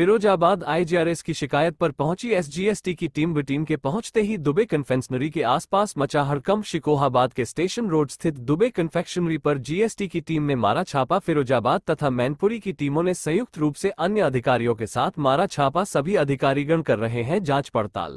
Firozabad IGRS की शिकायत पर पहुंची एसजीएसटी की टीम टीम के पहुंचते ही दुबे कन्फेक्शनरी के आसपास मचा हरकम शिकोहाबाद के स्टेशन रोड स्थित दुबे कन्फेक्शनरी पर जीएसटी की टीम ने मारा छापा फिरोजाबाद तथा मैनपुरी की टीमों ने संयुक्त रूप से अन्य अधिकारियों के साथ मारा छापा सभी अधिकारीगण कर रहे हैं जाँच पड़ताल